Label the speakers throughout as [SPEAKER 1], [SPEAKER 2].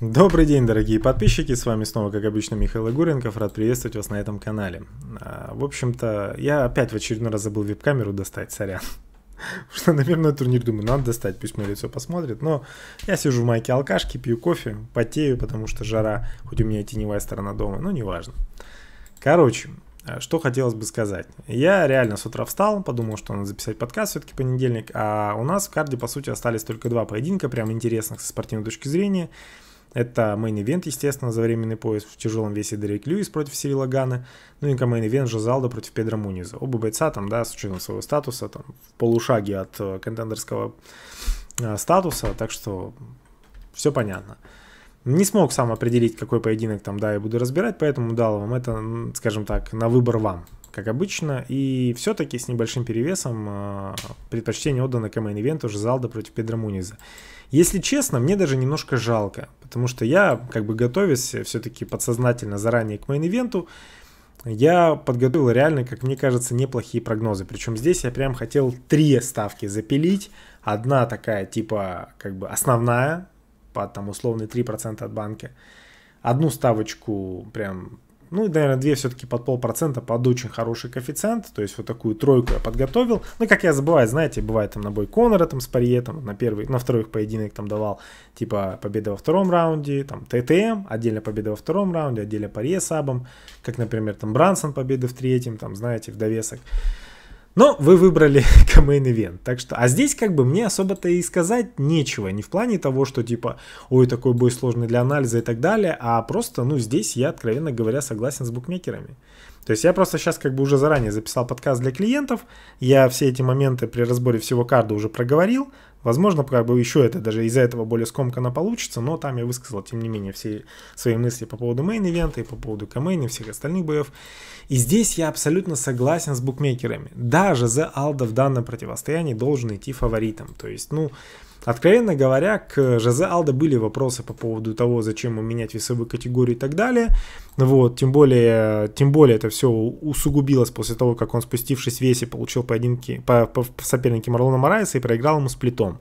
[SPEAKER 1] Добрый день, дорогие подписчики, с вами снова, как обычно, Михаил Игуренков, рад приветствовать вас на этом канале. А, в общем-то, я опять в очередной раз забыл веб-камеру достать, сорян. Потому что, наверное, турнир думаю, надо достать, пусть мое лицо посмотрит. Но я сижу в майке алкашки, пью кофе, потею, потому что жара, хоть у меня теневая сторона дома, но неважно. Короче, а, что хотелось бы сказать. Я реально с утра встал, подумал, что надо записать подкаст, все-таки понедельник, а у нас в карде, по сути, остались только два поединка, прям интересных со спортивной точки зрения – это мейн-ивент, естественно, за временный пояс в тяжелом весе Дерек Льюис против Сирила Гана, ну и мейн-ивент Жозалда против Педро Муниза. Оба бойца там, да, с учетом своего статуса, там, в полушаге от э, контендерского э, статуса, так что все понятно. Не смог сам определить, какой поединок там, да, я буду разбирать, поэтому дал вам это, скажем так, на выбор вам как обычно. И все-таки с небольшим перевесом а, предпочтение отдано к ивенту Жизалда против Педро Муниза. Если честно, мне даже немножко жалко, потому что я, как бы готовясь все-таки подсознательно заранее к мейн-ивенту, я подготовил реально, как мне кажется, неплохие прогнозы. Причем здесь я прям хотел три ставки запилить. Одна такая, типа, как бы основная, по там условные 3% от банки. Одну ставочку прям ну, наверное, 2 все-таки под полпроцента под очень хороший коэффициент, то есть вот такую тройку я подготовил. Ну, как я забываю, знаете, бывает там на бой Конора там с Парье, там на первый, на второй поединок там давал, типа, победа во втором раунде, там ТТМ, отдельно победа во втором раунде, отдельно Парье сабом, как, например, там Брансон победа в третьем, там, знаете, в довесок. Но вы выбрали Main Event, так что... А здесь как бы мне особо-то и сказать нечего, не в плане того, что типа, ой, такой бой сложный для анализа и так далее, а просто, ну, здесь я, откровенно говоря, согласен с букмекерами. То есть я просто сейчас как бы уже заранее записал подкаст для клиентов, я все эти моменты при разборе всего карда уже проговорил, возможно, как бы еще это даже из-за этого более скомканно получится, но там я высказал, тем не менее, все свои мысли по поводу мейн-ивента и по поводу камейна и всех остальных боев. И здесь я абсолютно согласен с букмекерами. Даже за Алда в данном противостоянии должен идти фаворитом. То есть, ну, Откровенно говоря, к Жозе Алда были вопросы по поводу того, зачем ему менять весовые категории и так далее. Вот, тем более, тем более это все усугубилось после того, как он, спустившись в весе, получил поединки по, по, по сопернике Марлона Морайса и проиграл ему сплитом.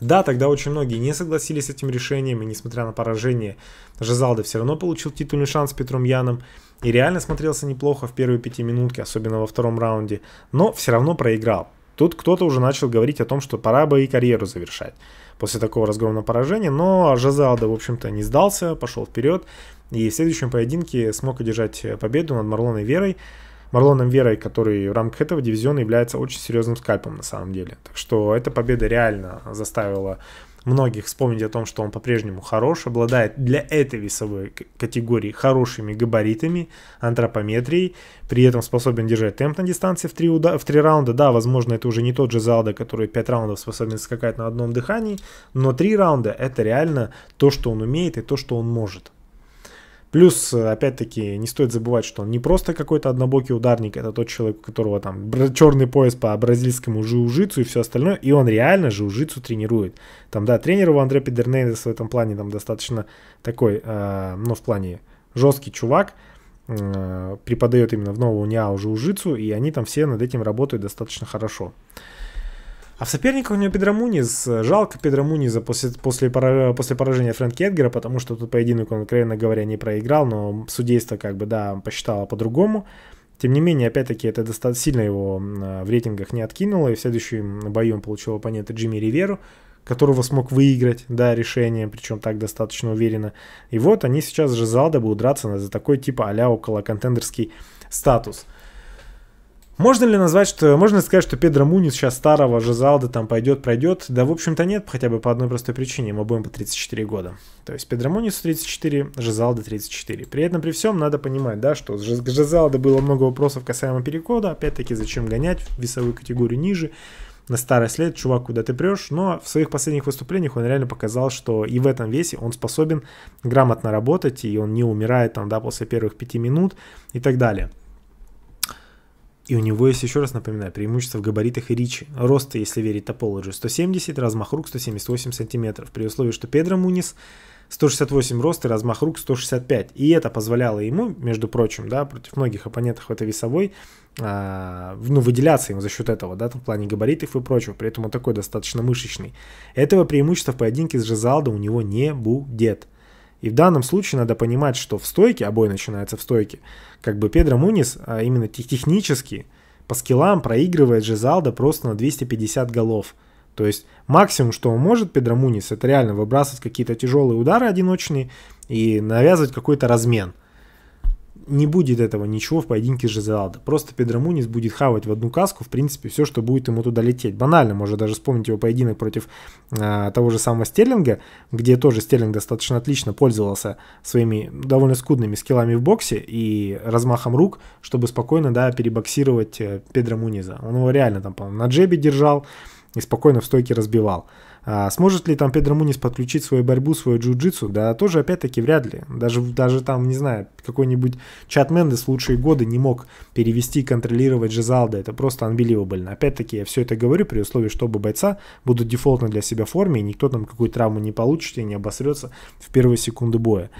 [SPEAKER 1] Да, тогда очень многие не согласились с этим решением, и несмотря на поражение, Жизалда все равно получил титульный шанс с Петром Яном и реально смотрелся неплохо в первые пяти минутки, особенно во втором раунде, но все равно проиграл. Тут кто-то уже начал говорить о том, что пора бы и карьеру завершать после такого разгромного поражения, но Жазалда, в общем-то, не сдался, пошел вперед, и в следующем поединке смог одержать победу над Марлоной Верой, Марлоном Верой, который в рамках этого дивизиона является очень серьезным скальпом на самом деле. Так что эта победа реально заставила многих вспомнить о том, что он по-прежнему хорош, обладает для этой весовой категории хорошими габаритами, антропометрией, при этом способен держать темп на дистанции в три уда- в три раунда. Да, возможно, это уже не тот же Залда, который 5 раундов способен скакать на одном дыхании, но 3 раунда это реально то, что он умеет и то, что он может. Плюс, опять-таки, не стоит забывать, что он не просто какой-то однобокий ударник, это тот человек, у которого там черный пояс по бразильскому жиу-житсу и все остальное, и он реально жиу-житсу тренирует. Там, да, тренер у Андре Педернейдес в этом плане там достаточно такой, э, ну, в плане жесткий чувак, э, преподает именно в новую Ниао жиу-житсу, и они там все над этим работают достаточно хорошо. А в соперниках у него Педро Педрамунис. Жалко Педрамуниза после, после, после поражения Фрэнки Эдгера, потому что тут поединок он, откровенно говоря, не проиграл, но судейство как бы, да, посчитало по-другому. Тем не менее, опять-таки, это достаточно сильно его а, в рейтингах не откинуло, и в следующем бою он получил оппонента Джимми Риверу, которого смог выиграть, да, решение, причем так достаточно уверенно. И вот они сейчас же Залда будут драться за такой типа а-ля около контендерский статус – можно ли назвать, что можно сказать, что Педро Муни сейчас старого Жизалда там пойдет, пройдет? Да, в общем-то, нет, хотя бы по одной простой причине. Мы будем по 34 года. То есть Педро Мунису 34, Жизалда 34. При этом при всем надо понимать, да, что с Жизалда было много вопросов касаемо перекода. Опять-таки, зачем гонять весовую категорию ниже? на старость лет, чувак, куда ты прешь, но в своих последних выступлениях он реально показал, что и в этом весе он способен грамотно работать, и он не умирает там, да, после первых пяти минут и так далее. И у него есть, еще раз напоминаю, преимущество в габаритах и речи. Роста, если верить топологию, 170, размах рук 178 сантиметров. При условии, что Педро Мунис 168 рост и размах рук 165. И это позволяло ему, между прочим, да, против многих оппонентов это весовой, а, ну, выделяться ему за счет этого, да, в плане габаритов и прочего. При этом он такой достаточно мышечный. Этого преимущества в поединке с Жезалдо у него не будет. И в данном случае надо понимать, что в стойке, а бой начинается в стойке, как бы Педро Мунис а именно технически по скиллам проигрывает Жизалда просто на 250 голов. То есть максимум, что он может Педро Мунис, это реально выбрасывать какие-то тяжелые удары одиночные и навязывать какой-то размен – не будет этого ничего в поединке с Жизелада. Просто Педрамунис будет хавать в одну каску, в принципе, все, что будет ему туда лететь. Банально, можно даже вспомнить его поединок против э, того же самого Стерлинга, где тоже Стерлинг достаточно отлично пользовался своими довольно скудными скиллами в боксе и размахом рук, чтобы спокойно, да, перебоксировать э, Педрамуниза. Он его реально там, по на джебе держал, и спокойно в стойке разбивал. А сможет ли там Педро Мунис подключить свою борьбу, свою джиу-джитсу? Да тоже, опять-таки, вряд ли. Даже, даже там, не знаю, какой-нибудь Чат Мендес в лучшие годы не мог перевести и контролировать Жизалда. Это просто unbelievable. Опять-таки, я все это говорю при условии, что оба бойца будут дефолтно для себя в форме, и никто там какую травму не получит и не обосрется в первые секунды боя.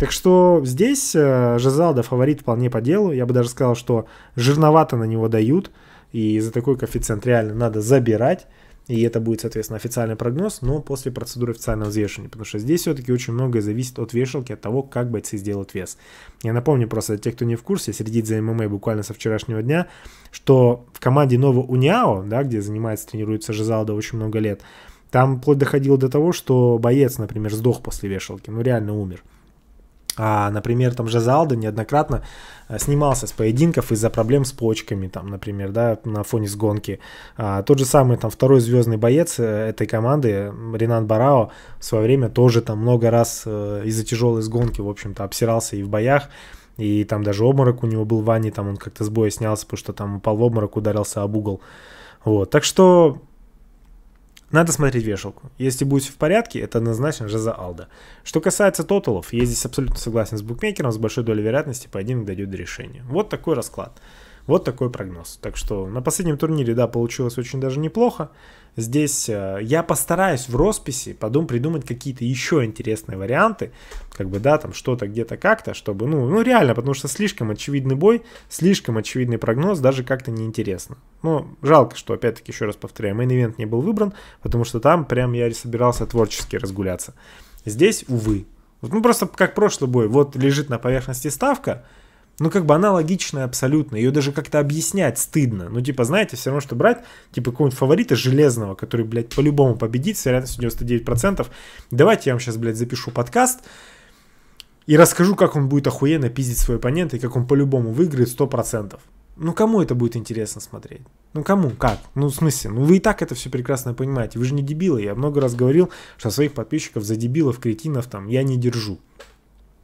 [SPEAKER 1] Так что здесь э, Жизалда фаворит вполне по делу. Я бы даже сказал, что жирновато на него дают, и за такой коэффициент реально надо забирать. И это будет, соответственно, официальный прогноз, но после процедуры официального взвешивания. Потому что здесь все-таки очень многое зависит от вешалки, от того, как бойцы сделают вес. Я напомню просто, те, кто не в курсе, следит за ММА буквально со вчерашнего дня, что в команде Нового Униао, да, где занимается, тренируется Жизалда очень много лет, там вплоть доходило до того, что боец, например, сдох после вешалки, ну реально умер. А, например, там же Залда неоднократно э, снимался с поединков из-за проблем с почками, там, например, да, на фоне сгонки. А, тот же самый там второй звездный боец э, этой команды, Ренан Барао, в свое время тоже там много раз э, из-за тяжелой сгонки, в общем-то, обсирался и в боях, и там даже обморок у него был в ванне, там он как-то с боя снялся, потому что там упал в обморок, ударился об угол. Вот, так что надо смотреть вешалку. Если будет в порядке, это однозначно же за Алда. Что касается тоталов, я здесь абсолютно согласен с букмекером, с большой долей вероятности поединок дойдет до решения. Вот такой расклад. Вот такой прогноз. Так что на последнем турнире, да, получилось очень даже неплохо. Здесь э, я постараюсь в росписи подум придумать какие-то еще интересные варианты, как бы, да, там что-то где-то как-то, чтобы, ну, ну реально, потому что слишком очевидный бой, слишком очевидный прогноз, даже как-то неинтересно. Ну, жалко, что, опять-таки, еще раз повторяю, мейн-ивент не был выбран, потому что там прям я собирался творчески разгуляться. Здесь, увы. Ну, просто как прошлый бой, вот лежит на поверхности ставка, ну, как бы она логичная абсолютно. Ее даже как-то объяснять стыдно. Ну, типа, знаете, все равно, что брать, типа, какого-нибудь фаворита железного, который, блядь, по-любому победит с вероятностью 99%. Давайте я вам сейчас, блядь, запишу подкаст и расскажу, как он будет охуенно пиздить свой оппонента и как он по-любому выиграет 100%. Ну, кому это будет интересно смотреть? Ну, кому? Как? Ну, в смысле? Ну, вы и так это все прекрасно понимаете. Вы же не дебилы. Я много раз говорил, что своих подписчиков за дебилов, кретинов там я не держу.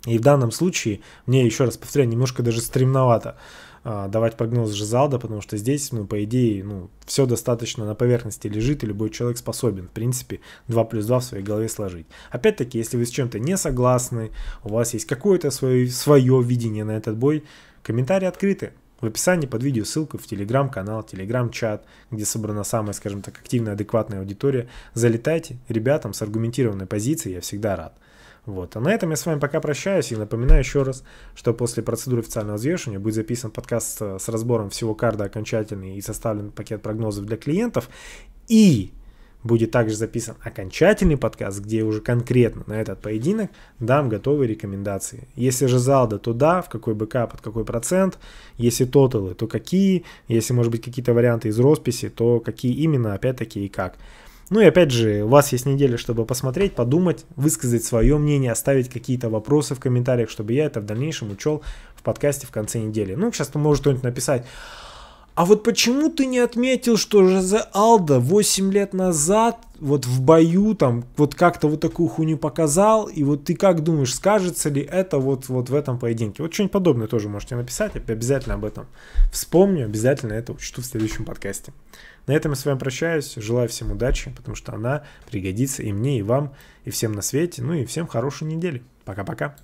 [SPEAKER 1] И в данном случае, мне еще раз повторяю, немножко даже стремновато а, давать прогноз Жизалда, потому что здесь, ну, по идее, ну, все достаточно на поверхности лежит, и любой человек способен, в принципе, 2 плюс 2 в своей голове сложить. Опять-таки, если вы с чем-то не согласны, у вас есть какое-то свое, свое видение на этот бой, комментарии открыты. В описании под видео ссылка в телеграм-канал, телеграм-чат, где собрана самая, скажем так, активная, адекватная аудитория. Залетайте ребятам с аргументированной позицией, я всегда рад. Вот. А на этом я с вами пока прощаюсь и напоминаю еще раз, что после процедуры официального взвешивания будет записан подкаст э, с разбором всего карда окончательный и составлен пакет прогнозов для клиентов. И будет также записан окончательный подкаст, где я уже конкретно на этот поединок дам готовые рекомендации. Если же залда, то да, в какой БК, под какой процент. Если тоталы, то какие. Если, может быть, какие-то варианты из росписи, то какие именно, опять-таки, и как. Ну и опять же, у вас есть неделя, чтобы посмотреть, подумать, высказать свое мнение, оставить какие-то вопросы в комментариях, чтобы я это в дальнейшем учел в подкасте в конце недели. Ну, сейчас может кто-нибудь написать, а вот почему ты не отметил, что Жозе Алда 8 лет назад вот в бою там вот как-то вот такую хуйню показал, и вот ты как думаешь, скажется ли это вот, вот в этом поединке? Вот что-нибудь подобное тоже можете написать, я обязательно об этом вспомню, обязательно это учту в следующем подкасте. На этом я с вами прощаюсь, желаю всем удачи, потому что она пригодится и мне, и вам, и всем на свете, ну и всем хорошей недели. Пока-пока.